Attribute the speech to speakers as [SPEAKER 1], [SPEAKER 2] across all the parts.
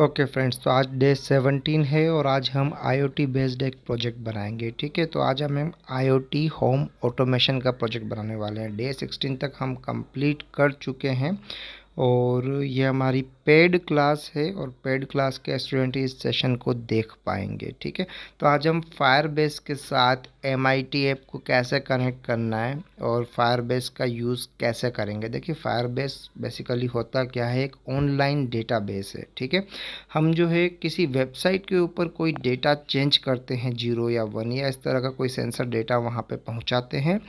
[SPEAKER 1] Okay okay friends तो आज day seventeen है और आज हम आईओटी बेस्ड एक प्रोजेक्ट बनाएंगे ठीक है तो आज हम आईओटी होम ऑटोमेशन का प्रोजेक्ट बनाने वाले हैं डे सिक्सटीन तक हम कंप्लीट कर चुके हैं और ये हमारी पेड क्लास है और पेड क्लास के स्टूडेंट इस सेशन को देख पाएंगे ठीक है तो आज हम फायर के साथ एम ऐप को कैसे कनेक्ट करना है और फायर बेस का यूज़ कैसे करेंगे देखिए फायर बेस बेसिकली होता क्या है एक ऑनलाइन डेटा बेस है ठीक है हम जो है किसी वेबसाइट के ऊपर कोई डेटा चेंज करते हैं जीरो या वन या इस तरह का कोई सेंसर डेटा वहाँ पर पहुँचाते हैं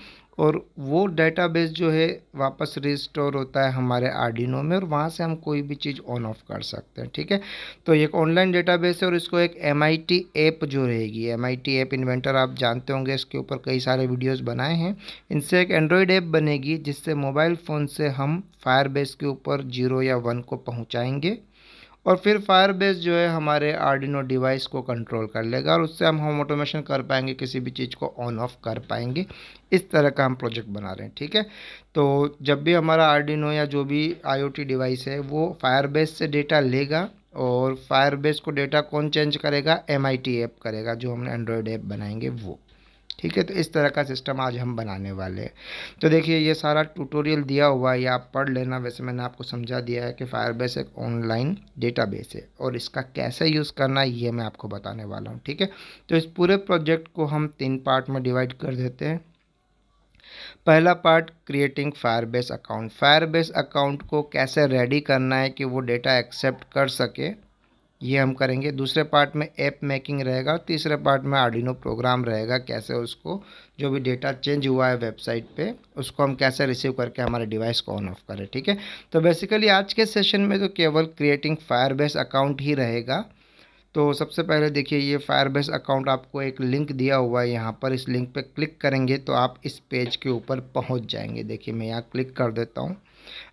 [SPEAKER 1] और वो डेटाबेस जो है वापस रिस्टोर होता है हमारे आर्डिनो में और वहाँ से हम कोई भी चीज़ ऑन ऑफ कर सकते हैं ठीक है तो एक ऑनलाइन डेटाबेस है और इसको एक एम आई टी ऐप जो रहेगी M I T app inventor आप जानते होंगे इसके ऊपर कई सारे वीडियोस बनाए हैं इनसे एक एंड्रॉयड ऐप बनेगी जिससे मोबाइल फ़ोन से हम फायरबेस के ऊपर जीरो या वन को पहुँचाएँगे और फिर फायरबेस जो है हमारे आर्डिनो डिवाइस को कंट्रोल कर लेगा और उससे हम होम ऑटोमेशन कर पाएंगे किसी भी चीज़ को ऑन ऑफ कर पाएंगे इस तरह का हम प्रोजेक्ट बना रहे हैं ठीक है तो जब भी हमारा आर्डिनो या जो भी आईओटी डिवाइस है वो फायरबेस से डेटा लेगा और फायरबेस को डेटा कौन चेंज करेगा एम ऐप करेगा जो हमने एंड्रॉयड ऐप बनाएंगे वो ठीक है तो इस तरह का सिस्टम आज हम बनाने वाले हैं तो देखिए ये सारा ट्यूटोरियल दिया हुआ है या आप पढ़ लेना वैसे मैंने आपको समझा दिया है कि फायरबेस एक ऑनलाइन डेटाबेस है और इसका कैसे यूज़ करना है ये मैं आपको बताने वाला हूँ ठीक है तो इस पूरे प्रोजेक्ट को हम तीन पार्ट में डिवाइड कर देते हैं पहला part creating Firebase account Firebase account को कैसे रेडी करना है कि वो डेटा एक्सेप्ट कर सके ये हम करेंगे दूसरे पार्ट में ऐप मेकिंग रहेगा तीसरे पार्ट में आर्डिनो प्रोग्राम रहेगा कैसे उसको जो भी डेटा चेंज हुआ है वेबसाइट पे उसको हम कैसे रिसीव करके हमारे डिवाइस को ऑन ऑफ करें ठीक है तो बेसिकली आज के सेशन में तो केवल क्रिएटिंग फायर अकाउंट ही रहेगा तो सबसे पहले देखिए ये फायर अकाउंट आपको एक लिंक दिया हुआ है यहाँ पर इस लिंक पर क्लिक करेंगे तो आप इस पेज के ऊपर पहुँच जाएंगे देखिए मैं यहाँ क्लिक कर देता हूँ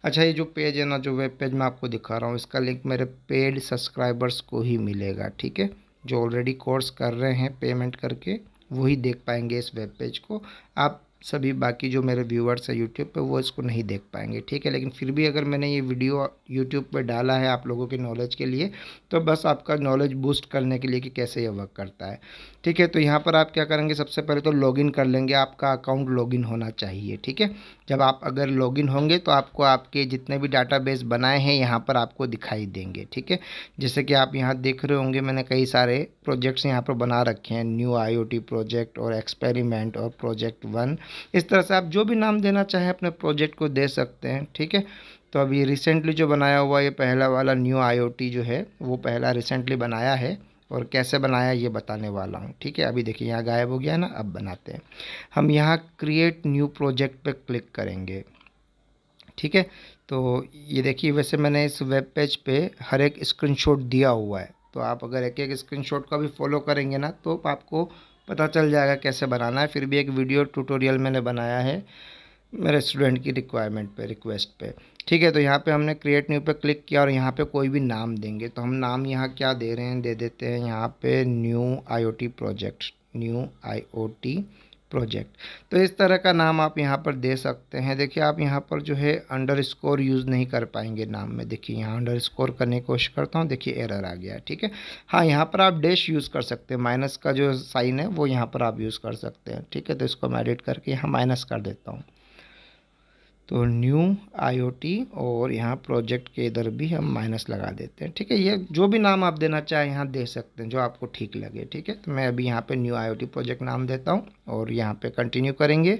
[SPEAKER 1] अच्छा ये जो पेज है ना जो वेब पेज मैं आपको दिखा रहा हूँ इसका लिंक मेरे पेड सब्सक्राइबर्स को ही मिलेगा ठीक है जो ऑलरेडी कोर्स कर रहे हैं पेमेंट करके वही देख पाएंगे इस वेब पेज को आप सभी बाकी जो मेरे व्यूवर्स हैं यूट्यूब पे वो इसको नहीं देख पाएंगे ठीक है लेकिन फिर भी अगर मैंने ये वीडियो यूट्यूब पे डाला है आप लोगों के नॉलेज के लिए तो बस आपका नॉलेज बूस्ट करने के लिए कि कैसे ये वर्क करता है ठीक है तो यहाँ पर आप क्या करेंगे सबसे पहले तो लॉगिन कर लेंगे आपका अकाउंट लॉगिन होना चाहिए ठीक है जब आप अगर लॉगिन होंगे तो आपको आपके जितने भी बेस बनाए हैं यहाँ पर आपको दिखाई देंगे ठीक है जैसे कि आप यहाँ देख रहे होंगे मैंने कई सारे प्रोजेक्ट्स यहाँ पर बना रखे हैं न्यू आई प्रोजेक्ट और एक्सपेरिमेंट और प्रोजेक्ट वन इस तरह से आप जो भी नाम देना चाहें अपने प्रोजेक्ट को दे सकते हैं ठीक है तो अभी रिसेंटली जो बनाया हुआ ये पहला वाला न्यू आई जो है वो पहला रिसेंटली बनाया है और कैसे बनाया ये बताने वाला हूँ ठीक है अभी देखिए यहाँ गायब हो गया ना अब बनाते हैं हम यहाँ क्रिएट न्यू प्रोजेक्ट पे क्लिक करेंगे ठीक है तो ये देखिए वैसे मैंने इस वेब पेज पे हर एक स्क्रीनशॉट दिया हुआ है तो आप अगर एक एक स्क्रीनशॉट का भी फॉलो करेंगे ना तो आपको पता चल जाएगा कैसे बनाना है फिर भी एक वीडियो ट्यूटोरियल मैंने बनाया है मेरे स्टूडेंट की रिक्वायरमेंट पे रिक्वेस्ट पे ठीक है तो यहाँ पे हमने क्रिएट न्यू पे क्लिक किया और यहाँ पे कोई भी नाम देंगे तो हम नाम यहाँ क्या दे रहे हैं दे देते हैं यहाँ पे new IoT project new IoT project तो इस तरह का नाम आप यहाँ पर दे सकते हैं देखिए आप यहाँ पर जो है अंडर स्कोर यूज़ नहीं कर पाएंगे नाम में देखिए यहाँ अंडर स्कोर करने की कोशिश करता हूँ देखिए एरर आ गया ठीक है हाँ यहाँ पर आप डैश यूज़ कर सकते हैं माइनस का जो साइन है वो यहाँ पर आप यूज़ कर सकते हैं ठीक है तो इसको मैं एडिट करके यहाँ माइनस कर देता हूँ तो न्यू आईओटी और यहाँ प्रोजेक्ट के इधर भी हम माइनस लगा देते हैं ठीक है ये जो भी नाम आप देना चाहें यहाँ दे सकते हैं जो आपको ठीक लगे ठीक है तो मैं अभी यहाँ पे न्यू आईओटी प्रोजेक्ट नाम देता हूँ और यहाँ पे कंटिन्यू करेंगे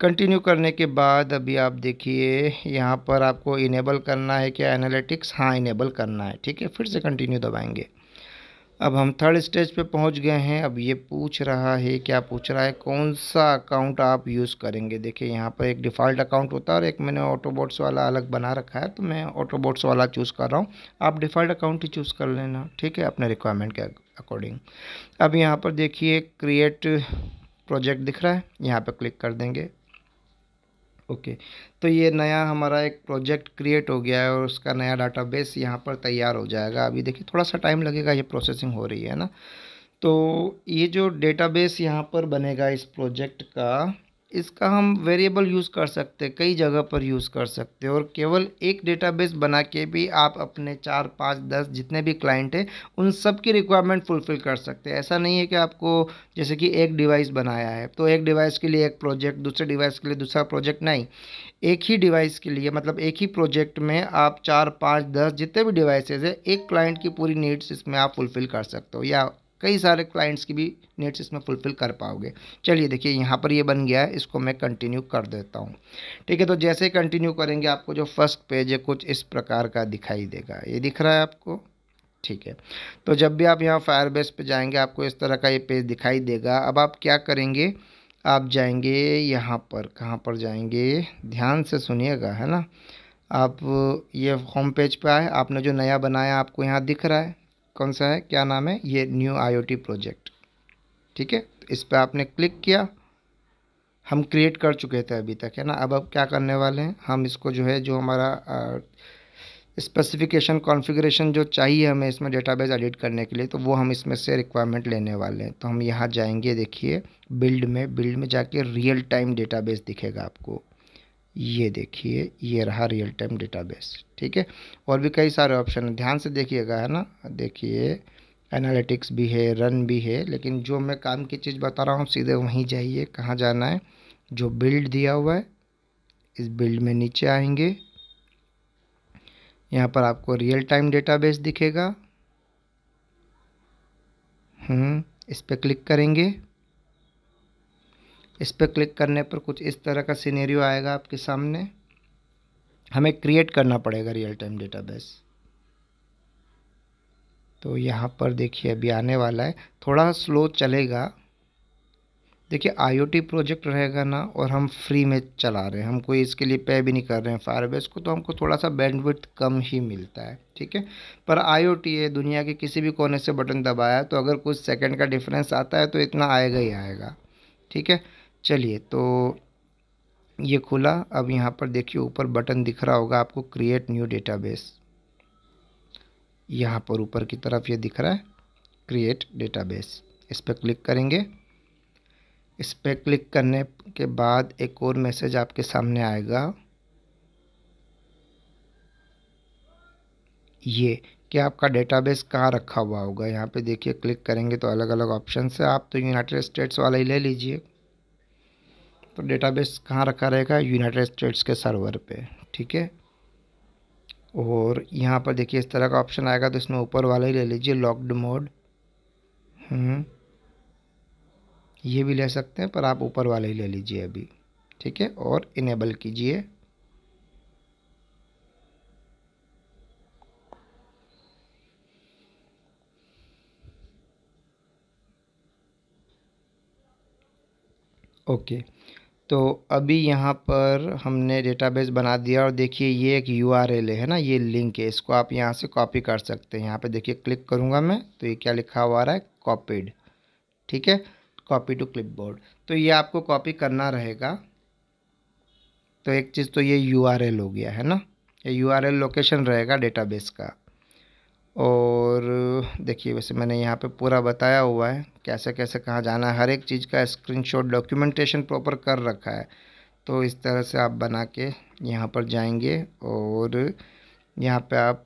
[SPEAKER 1] कंटिन्यू करने के बाद अभी आप देखिए यहाँ पर आपको इनेबल करना है क्या एनालिटिक्स हाँ इनेबल करना है ठीक है फिर से कंटिन्यू दबाएँगे अब हम थर्ड स्टेज पे पहुंच गए हैं अब ये पूछ रहा है क्या पूछ रहा है कौन सा अकाउंट आप यूज़ करेंगे देखिए यहाँ पर एक डिफ़ॉल्ट अकाउंट होता है और एक मैंने ऑटोबोट्स वाला अलग बना रखा है तो मैं ऑटोबोट्स वाला चूज़ कर रहा हूँ आप डिफ़ॉल्ट अकाउंट ही चूज़ कर लेना ठीक है अपने रिक्वायरमेंट के अकॉर्डिंग अब यहाँ पर देखिए क्रिएट प्रोजेक्ट दिख रहा है यहाँ पर क्लिक कर देंगे ओके तो ये नया हमारा एक प्रोजेक्ट क्रिएट हो गया है और उसका नया डाटाबेस यहाँ पर तैयार हो जाएगा अभी देखिए थोड़ा सा टाइम लगेगा ये प्रोसेसिंग हो रही है ना तो ये जो डेटाबेस यहाँ पर बनेगा इस प्रोजेक्ट का इसका हम वेरिएबल यूज़ कर सकते हैं कई जगह पर यूज़ कर सकते हैं और केवल एक डेटाबेस बना के भी आप अपने चार पाँच दस जितने भी क्लाइंट हैं उन सब की रिक्वायरमेंट फुलफ़िल कर सकते हैं ऐसा नहीं है कि आपको जैसे कि एक डिवाइस बनाया है तो एक डिवाइस के लिए एक प्रोजेक्ट दूसरे डिवाइस के लिए दूसरा प्रोजेक्ट नहीं एक ही डिवाइस के लिए मतलब एक ही प्रोजेक्ट में आप चार पाँच दस जितने भी डिवाइसेज है एक क्लाइंट की पूरी नीड्स इसमें आप फुलफ़िल कर सकते हो या कई सारे क्लाइंट्स की भी नीड्स इसमें फुलफ़िल कर पाओगे चलिए देखिए यहाँ पर ये बन गया है इसको मैं कंटिन्यू कर देता हूँ ठीक है तो जैसे ही कंटिन्यू करेंगे आपको जो फर्स्ट पेज है कुछ इस प्रकार का दिखाई देगा ये दिख रहा है आपको ठीक है तो जब भी आप यहाँ फायरबेस पे जाएंगे आपको इस तरह का ये पेज दिखाई देगा अब आप क्या करेंगे आप जाएंगे यहाँ पर कहाँ पर जाएंगे ध्यान से सुनिएगा है ना आप ये होम पेज पे आए आपने जो नया बनाया आपको यहाँ दिख रहा है कौन सा है क्या नाम है ये न्यू आईओटी प्रोजेक्ट ठीक है तो इस पर आपने क्लिक किया हम क्रिएट कर चुके थे अभी तक है ना अब अब क्या करने वाले हैं हम इसको जो है जो हमारा स्पेसिफिकेशन कॉन्फ़िगरेशन जो चाहिए हमें इसमें डेटाबेस एडिट करने के लिए तो वो हम इसमें से रिक्वायरमेंट लेने वाले हैं तो हम यहाँ जाएंगे देखिए बिल्ड में बिल्ड में जाके रियल टाइम डेटाबेस दिखेगा आपको ये देखिए ये रहा रियल टाइम डेटाबेस ठीक है और भी कई सारे ऑप्शन हैं ध्यान से देखिएगा है ना देखिए एनालिटिक्स भी है रन भी है लेकिन जो मैं काम की चीज़ बता रहा हूँ सीधे वहीं जाइए कहाँ जाना है जो बिल्ड दिया हुआ है इस बिल्ड में नीचे आएंगे यहाँ पर आपको रियल टाइम डेटाबेस दिखेगा हम्म, इस पर क्लिक करेंगे इस पर क्लिक करने पर कुछ इस तरह का सीनेरियो आएगा आपके सामने हमें क्रिएट करना पड़ेगा रियल टाइम डेटाबेस तो यहाँ पर देखिए अभी आने वाला है थोड़ा स्लो चलेगा देखिए आईओटी प्रोजेक्ट रहेगा ना और हम फ्री में चला रहे हैं हम कोई इसके लिए पे भी नहीं कर रहे हैं फायरबेस को तो हमको थोड़ा सा बैंडविड्थ कम ही मिलता है ठीक है पर आईओटी है दुनिया के किसी भी कोने से बटन दबाया तो अगर कुछ सेकंड का डिफरेंस आता है तो इतना आएगा ही आएगा ठीक है चलिए तो ये खुला अब यहाँ पर देखिए ऊपर बटन दिख रहा होगा आपको क्रिएट न्यू डेटाबेस यहाँ पर ऊपर की तरफ ये दिख रहा है क्रिएट डेटाबेस इस पर क्लिक करेंगे इस पर क्लिक करने के बाद एक और मैसेज आपके सामने आएगा ये कि आपका डेटाबेस कहाँ रखा हुआ होगा यहाँ पे देखिए क्लिक करेंगे तो अलग अलग ऑप्शन है आप तो यूनाइटेड स्टेट्स वाला ही ले लीजिए तो डेटाबेस कहाँ रखा रहेगा यूनाइटेड स्टेट्स के सर्वर पे ठीक है और यहाँ पर देखिए इस तरह का ऑप्शन आएगा तो इसमें ऊपर वाला ही ले लीजिए लॉक्ड हम्म। मोड ये भी ले सकते हैं पर आप ऊपर वाला ही ले लीजिए अभी ठीक है और इनेबल कीजिए ओके okay. तो अभी यहाँ पर हमने डेटाबेस बना दिया और देखिए ये एक यू है ना ये लिंक है इसको आप यहाँ से कॉपी कर सकते हैं यहाँ पे देखिए क्लिक करूँगा मैं तो ये क्या लिखा हुआ रहा है कॉपीड ठीक है कॉपी टू क्लिपबोर्ड तो ये आपको कॉपी करना रहेगा तो एक चीज़ तो ये यू हो गया है ना ये यू लोकेशन रहेगा डेटाबेस का और देखिए वैसे मैंने यहाँ पे पूरा बताया हुआ है कैसे कैसे कहाँ जाना है हर एक चीज़ का स्क्रीनशॉट डॉक्यूमेंटेशन प्रॉपर कर रखा है तो इस तरह से आप बना के यहाँ पर जाएंगे और यहाँ पे आप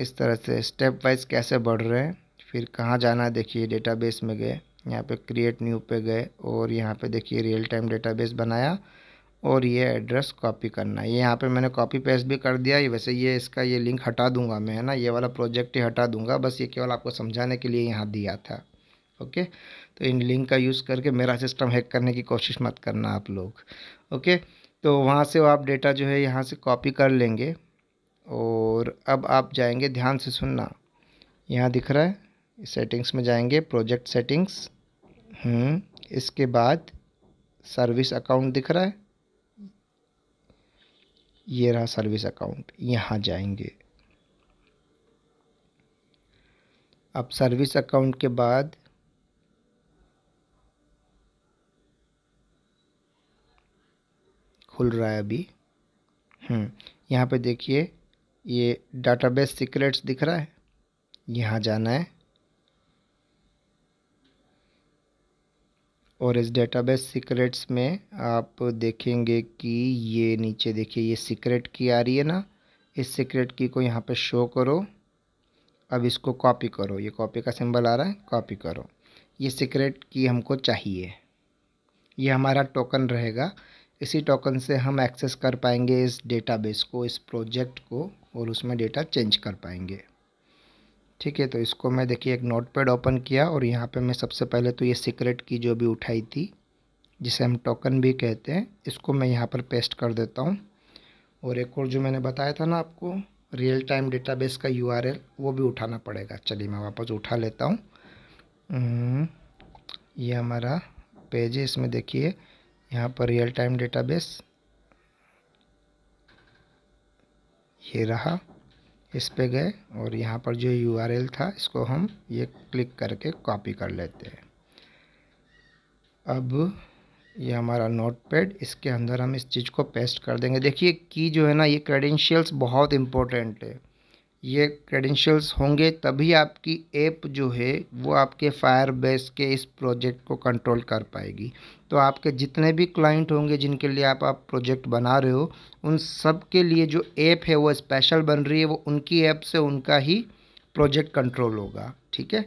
[SPEAKER 1] इस तरह से स्टेप वाइज कैसे बढ़ रहे हैं फिर कहाँ जाना है देखिए डेटाबेस में गए यहाँ पे क्रिएट न्यू पे गए और यहाँ पे देखिए रियल टाइम डेटाबेस बनाया और ये एड्रेस कॉपी करना है ये यहाँ पे मैंने कॉपी पेस्ट भी कर दिया है वैसे ये इसका ये लिंक हटा दूंगा मैं है ना ये वाला प्रोजेक्ट ही हटा दूंगा बस ये केवल आपको समझाने के लिए यहाँ दिया था ओके तो इन लिंक का यूज़ करके मेरा सिस्टम हैक करने की कोशिश मत करना आप लोग ओके तो वहाँ से आप डेटा जो है यहाँ से कॉपी कर लेंगे और अब आप जाएंगे ध्यान से सुनना यहाँ दिख रहा है सेटिंग्स में जाएंगे प्रोजेक्ट हम्म, सेटिंग्स इसके बाद सर्विस अकाउंट दिख रहा है ये रहा सर्विस अकाउंट यहाँ जाएंगे अब सर्विस अकाउंट के बाद खुल रहा है अभी हम्म, यहाँ पे देखिए ये डाटाबेस सीक्रेट्स दिख रहा है यहाँ जाना है और इस डेटाबेस सीक्रेट्स में आप देखेंगे कि ये नीचे देखिए ये सीक्रेट की आ रही है ना इस सीक्रेट की को यहाँ पे शो करो अब इसको कॉपी करो ये कॉपी का सिंबल आ रहा है कॉपी करो ये सीक्रेट की हमको चाहिए ये हमारा टोकन रहेगा इसी टोकन से हम एक्सेस कर पाएंगे इस डेटाबेस को इस प्रोजेक्ट को और उसमें डेटा चेंज कर पाएंगे ठीक है तो इसको मैं देखिए एक नोट पैड ओपन किया और यहाँ पे मैं सबसे पहले तो ये सीक्रेट की जो भी उठाई थी जिसे हम टोकन भी कहते हैं इसको मैं यहाँ पर पेस्ट कर देता हूँ और एक और जो मैंने बताया था ना आपको रियल टाइम डेटाबेस का यूआरएल वो भी उठाना पड़ेगा चलिए मैं वापस उठा लेता हूँ हम्म, ये हमारा पेज है इसमें देखिए यहाँ पर रियल टाइम डेटाबेस ये रहा इस पे गए और यहाँ पर जो यू था इसको हम ये क्लिक करके कॉपी कर लेते हैं अब ये हमारा नोटपैड इसके अंदर हम इस चीज़ को पेस्ट कर देंगे देखिए की जो है ना ये क्रेडेंशियल्स बहुत इम्पोर्टेंट है ये क्रेडेंशियल्स होंगे तभी आपकी ऐप जो है वो आपके फायर बेस के इस प्रोजेक्ट को कंट्रोल कर पाएगी तो आपके जितने भी क्लाइंट होंगे जिनके लिए आप आप प्रोजेक्ट बना रहे हो उन सब के लिए जो ऐप है वो स्पेशल बन रही है वो उनकी ऐप से उनका ही प्रोजेक्ट कंट्रोल होगा ठीक है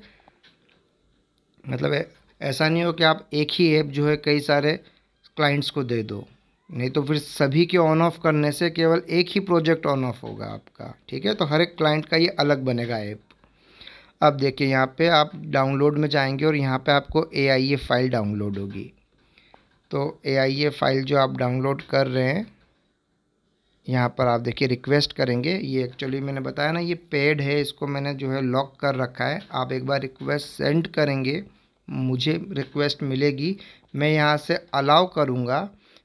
[SPEAKER 1] मतलब ऐसा नहीं हो कि आप एक ही ऐप जो है कई सारे क्लाइंट्स को दे दो नहीं तो फिर सभी के ऑन ऑफ करने से केवल एक ही प्रोजेक्ट ऑन ऑफ होगा आपका ठीक है तो हर एक क्लाइंट का ये अलग बनेगा ऐप अब देखिए यहाँ पे आप डाउनलोड में जाएंगे और यहाँ पे आपको ए आई ए फाइल डाउनलोड होगी तो ए आई ए फाइल जो आप डाउनलोड कर रहे हैं यहाँ पर आप देखिए रिक्वेस्ट करेंगे ये एक्चुअली मैंने बताया ना ये पेड है इसको मैंने जो है लॉक कर रखा है आप एक बार रिक्वेस्ट सेंड करेंगे मुझे रिक्वेस्ट मिलेगी मैं यहाँ से अलाउ करूँगा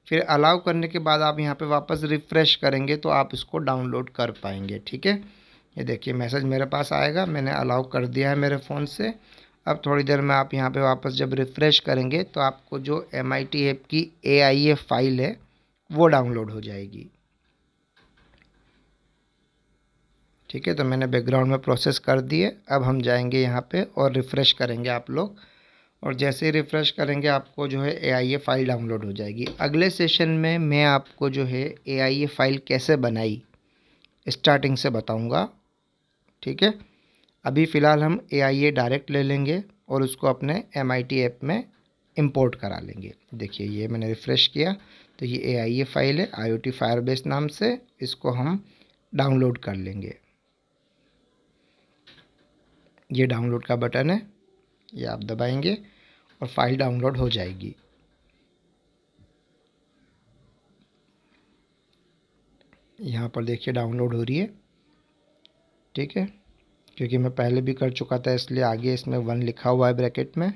[SPEAKER 1] फिर अलाउ करने के बाद आप यहाँ पे वापस रिफ़्रेश करेंगे तो आप इसको डाउनलोड कर पाएंगे ठीक है ये देखिए मैसेज मेरे पास आएगा मैंने अलाउ कर दिया है मेरे फ़ोन से अब थोड़ी देर में आप यहाँ पे वापस जब रिफ़्रेश करेंगे तो आपको जो एम आई टी ऐप की ए आई ए फाइल है वो डाउनलोड हो जाएगी ठीक है तो मैंने बैकग्राउंड में प्रोसेस कर दिए अब हम जाएंगे यहाँ पे और रिफ़्रेश करेंगे आप लोग और जैसे रिफ़्रेश करेंगे आपको जो है ए आई ए फ़ाइल डाउनलोड हो जाएगी अगले सेशन में मैं आपको जो है ए आई ए फ़ाइल कैसे बनाई स्टार्टिंग से बताऊंगा ठीक है अभी फ़िलहाल हम ए आई ए डायरेक्ट ले लेंगे और उसको अपने एम आई टी ऐप में इंपोर्ट करा लेंगे देखिए ये मैंने रिफ़्रेश किया तो ये ए आई ए फ़ाइल है आई ओ टी फायरबेस नाम से इसको हम डाउनलोड कर लेंगे ये डाउनलोड का बटन है ये आप दबाएंगे और फाइल डाउनलोड हो जाएगी यहाँ पर देखिए डाउनलोड हो रही है ठीक है क्योंकि मैं पहले भी कर चुका था इसलिए आगे इसमें वन लिखा हुआ है ब्रैकेट में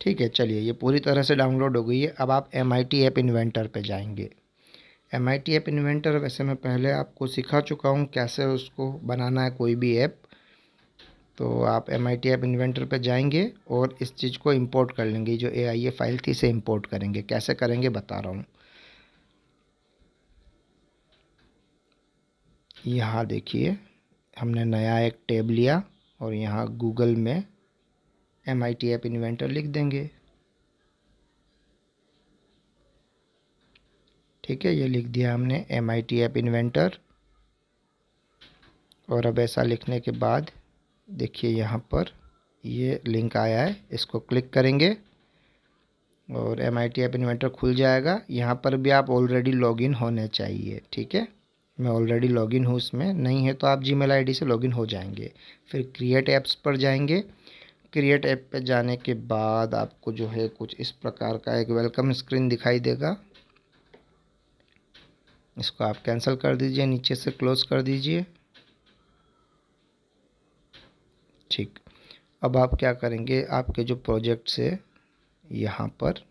[SPEAKER 1] ठीक है चलिए ये पूरी तरह से डाउनलोड हो गई है अब आप M I T app inventor पर जाएंगे M I T app inventor वैसे मैं पहले आपको सिखा चुका हूँ कैसे उसको बनाना है कोई भी ऐप तो आप M I T app inventor पर जाएंगे और इस चीज़ को इंपोर्ट कर लेंगे जो ए आई ए फाइल थी इसे इंपोर्ट करेंगे कैसे करेंगे बता रहा हूँ यहाँ देखिए हमने नया एक टेब लिया और यहाँ गूगल में M I T app inventor लिख देंगे ठीक है ये लिख दिया हमने M I T app inventor और अब ऐसा लिखने के बाद देखिए यहाँ पर ये लिंक आया है इसको क्लिक करेंगे और M I T app inventor खुल जाएगा यहाँ पर भी आप ऑलरेडी लॉगिन होने चाहिए ठीक है मैं ऑलरेडी लॉगिन हूँ इसमें नहीं है तो आप जी मेल आई से लॉगिन हो जाएंगे फिर क्रिएट ऐप्स पर जाएंगे क्रिएट ऐप पर जाने के बाद आपको जो है कुछ इस प्रकार का एक वेलकम स्क्रीन दिखाई देगा इसको आप कैंसिल कर दीजिए नीचे से क्लोज कर दीजिए ठीक अब आप क्या करेंगे आपके जो प्रोजेक्ट्स है यहाँ पर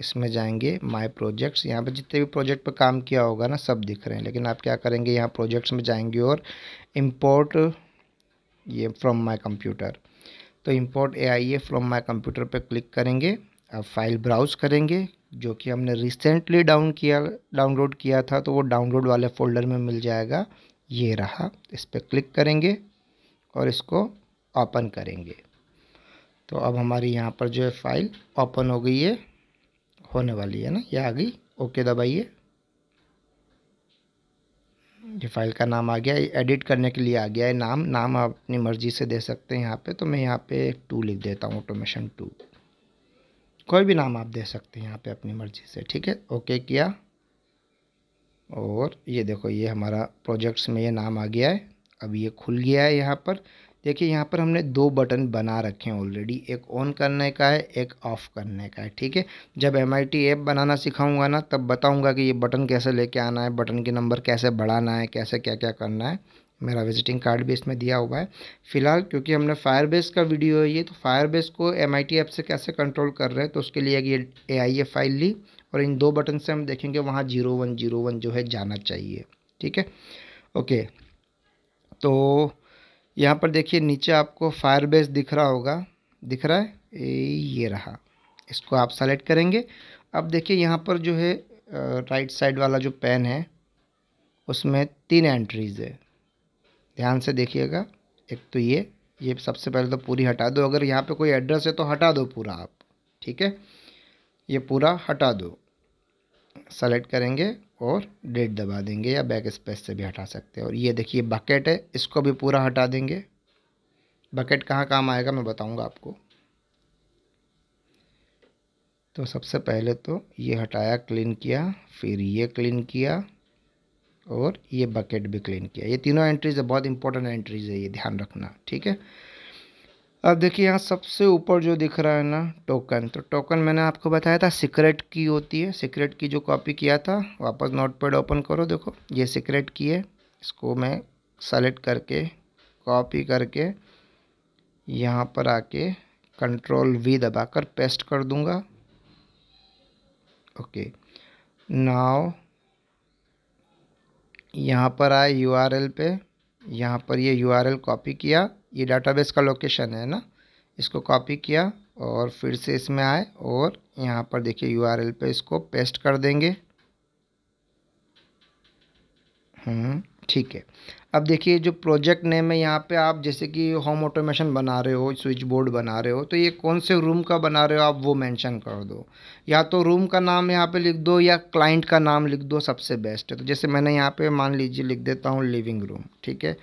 [SPEAKER 1] इसमें जाएंगे माय प्रोजेक्ट्स यहाँ पर जितने भी प्रोजेक्ट पर काम किया होगा ना सब दिख रहे हैं लेकिन आप क्या करेंगे यहाँ प्रोजेक्ट्स में जाएंगे और इम्पोर्ट ये फ्रॉम माय कंप्यूटर तो import A I A from my computer पर क्लिक करेंगे अब फाइल ब्राउज करेंगे जो कि हमने रिसेंटली डाउन किया डाउनलोड किया था तो वो डाउनलोड वाले फोल्डर में मिल जाएगा ये रहा इस पर क्लिक करेंगे और इसको ओपन करेंगे तो अब हमारी यहाँ पर जो है फाइल ओपन हो गई है होने वाली है ना ये आ गई ओके दबाइए ये फाइल का नाम आ गया एडिट करने के लिए आ गया है नाम नाम आप अपनी मर्ज़ी से दे सकते हैं यहाँ पे तो मैं यहाँ पे टू लिख देता हूँ ऑटोमेशन टू कोई भी नाम आप दे सकते हैं यहाँ पे अपनी मर्ज़ी से ठीक है ओके किया और ये देखो ये हमारा प्रोजेक्ट्स में ये नाम आ गया है अब ये खुल गया है यहाँ पर देखिए यहाँ पर हमने दो बटन बना रखे हैं ऑलरेडी एक ऑन करने का है एक ऑफ़ करने का है ठीक है जब एम ऐप बनाना सिखाऊंगा ना तब बताऊंगा कि ये बटन कैसे लेके आना है बटन के नंबर कैसे बढ़ाना है कैसे क्या क्या करना है मेरा विजिटिंग कार्ड भी इसमें दिया हुआ है फिलहाल क्योंकि हमने फायरबेस का वीडियो है ये तो फायरबेस को एम ऐप से कैसे कंट्रोल कर रहे हैं तो उसके लिए ये ए फाइल ली और इन दो बटन से हम देखेंगे वहाँ जीरो वन जीरो वन जो है जाना चाहिए ठीक है ओके तो यहाँ पर देखिए नीचे आपको फायर बेस दिख रहा होगा दिख रहा है ये रहा इसको आप सेलेक्ट करेंगे अब देखिए यहाँ पर जो है राइट साइड वाला जो पेन है उसमें तीन एंट्रीज़ है ध्यान से देखिएगा एक तो ये ये सबसे पहले तो पूरी हटा दो अगर यहाँ पे कोई एड्रेस है तो हटा दो पूरा आप ठीक है ये पूरा हटा दो सेलेक्ट करेंगे और डेट दबा देंगे या बैक स्पेस से भी हटा सकते हैं और ये देखिए बकेट है इसको भी पूरा हटा देंगे बकेट कहाँ काम आएगा मैं बताऊँगा आपको तो सबसे पहले तो ये हटाया क्लीन किया फिर ये क्लीन किया और ये बकेट भी क्लीन किया ये तीनों एंट्रीज़ है बहुत इंपॉर्टेंट एंट्रीज़ है ये ध्यान रखना ठीक है अब देखिए यहाँ सबसे ऊपर जो दिख रहा है ना टोकन तो टोकन मैंने आपको बताया था सीक्रेट की होती है सीक्रेट की जो कॉपी किया था वापस नोट पैड ओपन करो देखो ये सीक्रेट की है इसको मैं सेलेक्ट करके कॉपी करके यहाँ पर आके कंट्रोल वी दबाकर पेस्ट कर दूँगा ओके नाव यहाँ पर आए यूआरएल पे यहाँ पर ये यूआरएल कॉपी किया ये डाटाबेस का लोकेशन है ना इसको कॉपी किया और फिर से इसमें आए और यहाँ पर देखिए यूआरएल पे इसको पेस्ट कर देंगे हम्म, ठीक है अब देखिए जो प्रोजेक्ट नेम है यहाँ पे आप जैसे कि होम ऑटोमेशन बना रहे हो स्विच बोर्ड बना रहे हो तो ये कौन से रूम का बना रहे हो आप वो मेंशन कर दो या तो रूम का नाम यहाँ पे लिख दो या क्लाइंट का नाम लिख दो सबसे बेस्ट है तो जैसे मैंने यहाँ पे मान लीजिए लिख देता हूँ लिविंग रूम ठीक है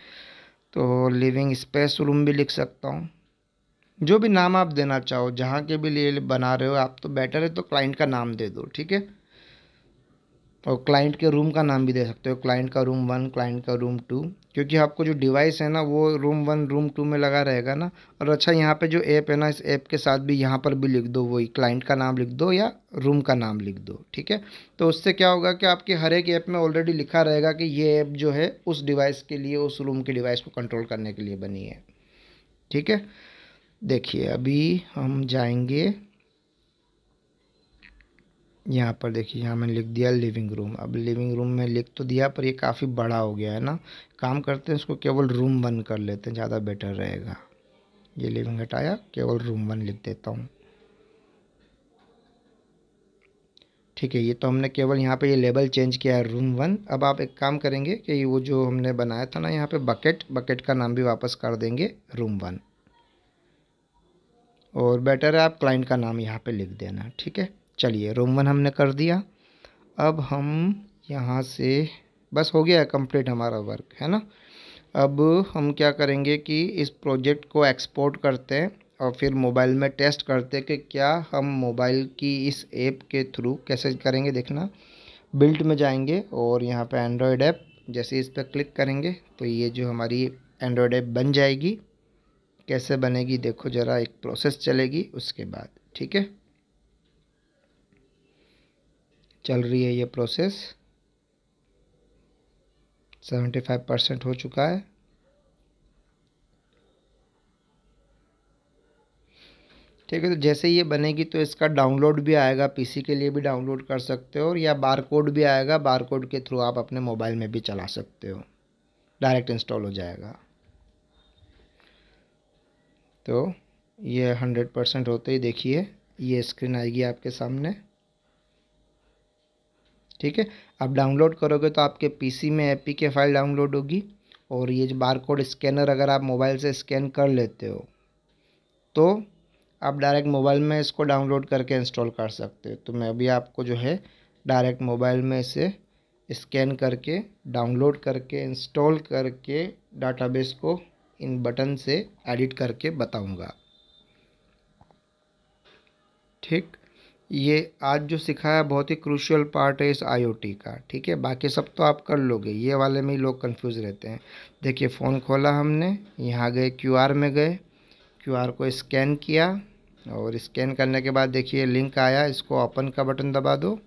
[SPEAKER 1] तो लिविंग स्पेस रूम भी लिख सकता हूँ जो भी नाम आप देना चाहो जहाँ के भी लिए बना रहे हो आप तो बेटर है तो क्लाइंट का नाम दे दो ठीक है और क्लाइंट के रूम का नाम भी दे सकते हो क्लाइंट का रूम वन क्लाइंट का रूम टू क्योंकि आपको जो डिवाइस है ना वो रूम वन रूम टू में लगा रहेगा ना और अच्छा यहाँ पे जो ऐप है ना इस ऐप के साथ भी यहाँ पर भी लिख दो वही क्लाइंट का नाम लिख दो या रूम का नाम लिख दो ठीक है तो उससे क्या होगा कि आपके हर एक ऐप में ऑलरेडी लिखा रहेगा कि ये ऐप जो है उस डिवाइस के लिए उस रूम के डिवाइस को कंट्रोल करने के लिए बनी है ठीक है देखिए अभी हम जाएंगे यहाँ पर देखिए यहाँ मैंने लिख दिया लिविंग रूम अब लिविंग रूम में लिख तो दिया पर ये काफ़ी बड़ा हो गया है ना काम करते हैं इसको केवल रूम वन कर लेते हैं ज़्यादा बेटर रहेगा ये लिविंग हटाया केवल रूम वन लिख देता हूँ ठीक है ये तो हमने केवल यहाँ पे ये लेबल चेंज किया है रूम वन अब आप एक काम करेंगे कि वो जो हमने बनाया था ना यहाँ पे बकेट बकेट का नाम भी वापस कर देंगे रूम वन और बेटर है आप क्लाइंट का नाम यहाँ पे लिख देना ठीक है चलिए रूम वन हमने कर दिया अब हम यहाँ से बस हो गया कंप्लीट हमारा वर्क है ना अब हम क्या करेंगे कि इस प्रोजेक्ट को एक्सपोर्ट करते हैं और फिर मोबाइल में टेस्ट करते हैं कि क्या हम मोबाइल की इस ऐप के थ्रू कैसे करेंगे देखना बिल्ट में जाएंगे और यहाँ पर एंड्रॉयड ऐप जैसे इस पर क्लिक करेंगे तो ये जो हमारी एंड्रॉयड ऐप बन जाएगी कैसे बनेगी देखो ज़रा एक प्रोसेस चलेगी उसके बाद ठीक है चल रही है ये प्रोसेस सेवेंटी फाइव परसेंट हो चुका है ठीक है तो जैसे ये बनेगी तो इसका डाउनलोड भी आएगा पीसी के लिए भी डाउनलोड कर सकते हो और या बार कोड भी आएगा बार कोड के थ्रू आप अपने मोबाइल में भी चला सकते हो डायरेक्ट इंस्टॉल हो जाएगा तो ये हंड्रेड परसेंट होते ही देखिए ये स्क्रीन आएगी आपके सामने ठीक है आप डाउनलोड करोगे तो आपके पीसी में एपी के फाइल डाउनलोड होगी और ये जो बार कोड स्कैनर अगर आप मोबाइल से स्कैन कर लेते हो तो आप डायरेक्ट मोबाइल में इसको डाउनलोड करके इंस्टॉल कर सकते हो तो मैं अभी आपको जो है डायरेक्ट मोबाइल में से स्कैन करके डाउनलोड करके इंस्टॉल करके डाटाबेस को इन बटन से एडिट करके बताऊंगा ठीक ये आज जो सिखाया बहुत ही क्रूशियल पार्ट है इस आईओटी का ठीक है बाकी सब तो आप कर लोगे ये वाले में ही लोग कंफ्यूज रहते हैं देखिए फ़ोन खोला हमने यहाँ गए क्यूआर में गए क्यूआर को स्कैन किया और स्कैन करने के बाद देखिए लिंक आया इसको ओपन का बटन दबा दो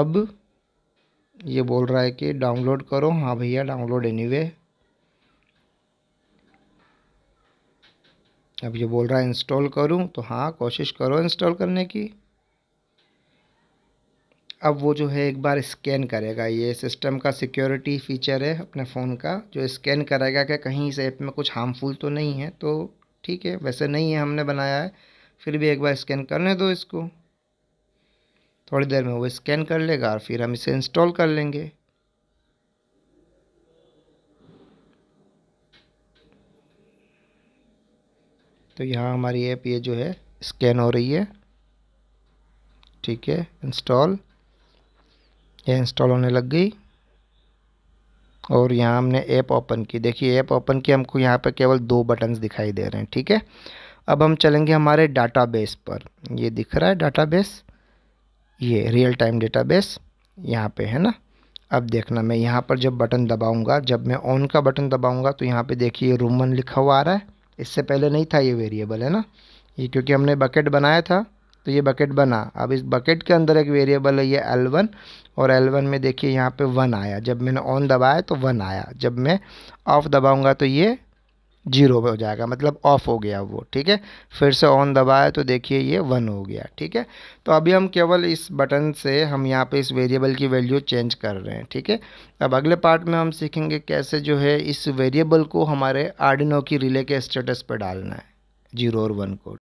[SPEAKER 1] अब ये बोल रहा है कि डाउनलोड करो हाँ भैया डाउनलोड एनीवे anyway. अब ये बोल रहा है इंस्टॉल करूं तो हाँ कोशिश करो इंस्टॉल करने की अब वो जो है एक बार स्कैन करेगा ये सिस्टम का सिक्योरिटी फीचर है अपने फ़ोन का जो स्कैन करेगा कि कहीं इस ऐप में कुछ हार्मफुल तो नहीं है तो ठीक है वैसे नहीं है हमने बनाया है फिर भी एक बार स्कैन करने दो इसको थोड़ी देर में वो स्कैन कर लेगा और फिर हम इसे इंस्टॉल कर लेंगे तो यहाँ हमारी ऐप ये जो है स्कैन हो रही है ठीक है इंस्टॉल ये इंस्टॉल होने लग गई और यहाँ हमने ऐप ओपन की देखिए ऐप ओपन की हमको यहाँ पर केवल दो बटन्स दिखाई दे रहे हैं ठीक है अब हम चलेंगे हमारे डाटाबेस पर ये दिख रहा है डाटाबेस ये रियल टाइम डेटाबेस यहाँ पे है ना अब देखना मैं यहाँ पर जब बटन दबाऊंगा जब मैं ऑन का बटन दबाऊंगा तो यहाँ पे देखिए रोमन लिखा हुआ आ रहा है इससे पहले नहीं था ये वेरिएबल है ना ये क्योंकि हमने बकेट बनाया था तो ये बकेट बना अब इस बकेट के अंदर एक वेरिएबल है ये L1 और L1 में देखिए यहाँ पे वन आया जब मैंने ऑन दबाया तो वन आया जब मैं ऑफ दबाऊँगा तो ये जीरो हो जाएगा मतलब ऑफ हो गया वो ठीक है फिर से ऑन दबाया तो देखिए ये वन हो गया ठीक है तो अभी हम केवल इस बटन से हम यहाँ पे इस वेरिएबल की वैल्यू चेंज कर रहे हैं ठीक है अब अगले पार्ट में हम सीखेंगे कैसे जो है इस वेरिएबल को हमारे आर्डिनो की रिले के स्टेटस पर डालना है जीरो और वन को